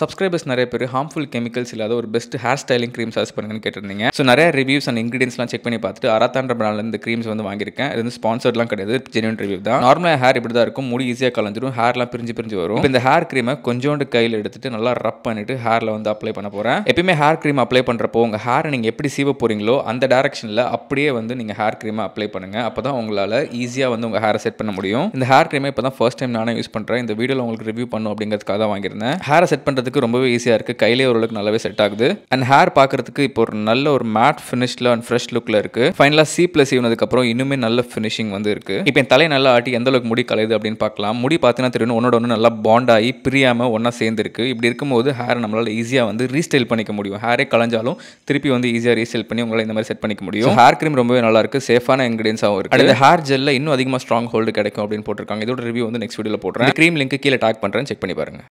subscribers நிறைய பேர் harmful chemicals இல்லாத ஒரு best hair styling cream search பண்ணுங்கன்னு கேட்டிருந்தீங்க ஸோ நிறைய ரிவ்யூஸ் அண்ட் இன்கிரீடியன்ஸ்லாம் செக் பண்ணி பார்த்துட்டு அராத்தான்ற பிராண்டில் இந்த க்ரீம்ஸ் வந்து வாங்கியிருக்கேன் இது வந்து ஸ்பான்சர்லாம் கிடையாது ஜென்யூன் ரிவ்யூ தான் நார்மலாக ஹேர் இப்படி தான் இருக்கும் முடி ஈஸியாக கலஞ்சிடும் ஹேர்லாம் பிரிஞ்சு பிரிஞ்சு வரும் இந்த ஹேர் க்ரீமை கொஞ்சோண்டு கையில் எடுத்துட்டு நல்லா ரப் பண்ணிட்டு ஹேரில் வந்து அப்ளை பண்ண போகிறேன் எப்பயுமே ஹேர் க்ரீம் அப்ளை பண்ணுறப்போ உங்கள் ஹேரை நீங்கள் எப்படி சீவ போகிறீங்களோ அந்த டேரக்ஷனில் அப்படியே வந்து நீங்கள் ஹேர் க்ரீமை அப்ளை பண்ணுங்கள் அப்போ தான் உங்களால் ஈஸியாக வந்து உங்கள் ஹேரை செட் பண்ண முடியும் இந்த ஹேர் க்ரீமை இப்போ தான் ஃபர்ஸ்ட் டைம் நானே யூஸ் பண்ணுறேன் இந்த வீடியோவில் உங்களுக்கு ரிவ்யூ பண்ணும் அப்படிங்கிறதுக்காக தான் வாங்கியிருந்தேன் ஹேரை செட் பண்ணுறது பண்ணுறதுக்கு ரொம்பவே ஈஸியாக இருக்குது கையிலே ஓரளவுக்கு நல்லாவே செட் ஆகுது அண்ட் ஹேர் பார்க்குறதுக்கு இப்போ ஒரு நல்ல ஒரு மேட் ஃபினிஷில் அண்ட் ஃப்ரெஷ் லுக்கில் இருக்குது ஃபைனலாக சி ப்ளஸ் ஈவனதுக்கப்புறம் இன்னுமே நல்ல ஃபினிஷிங் வந்து இருக்குது இப்போ என் தலை நல்லா ஆட்டி எந்த அளவுக்கு முடி கலையுது அப்படின்னு பார்க்கலாம் முடி பார்த்தீங்கன்னா தெரியும் ஒன்னோட ஒன்று நல்லா பாண்ட் ஆகி பிரியாமல் ஒன்றா சேர்ந்துருக்கு இப்படி இருக்கும்போது ஹேர் நம்மளால் ஈஸியாக வந்து ரீஸ்டைல் பண்ணிக்க முடியும் ஹேரே கலைஞ்சாலும் திருப்பி வந்து ஈஸியாக ரீஸ்டைல் பண்ணி உங்களால் இந்த மாதிரி செட் பண்ணிக்க முடியும் ஹேர் கிரீம் ரொம்பவே நல்லா இருக்குது சேஃபான இன்கிரீடியன்ஸாகவும் இருக்குது அடுத்த ஹேர் ஜெல்ல இன்னும் அதிகமாக ஸ்ட்ராங் ஹோல்டு கிடைக்கும் அப்படின்னு போட்டிருக்காங்க இதோட ரிவ்யூ வந்து நெக்ஸ்ட் வீடியோவில் போடுறேன் க்ரீம் லிங்க் கீழே டாக் பண்ணுறேன் செக் பண்ணி பாருங்கள்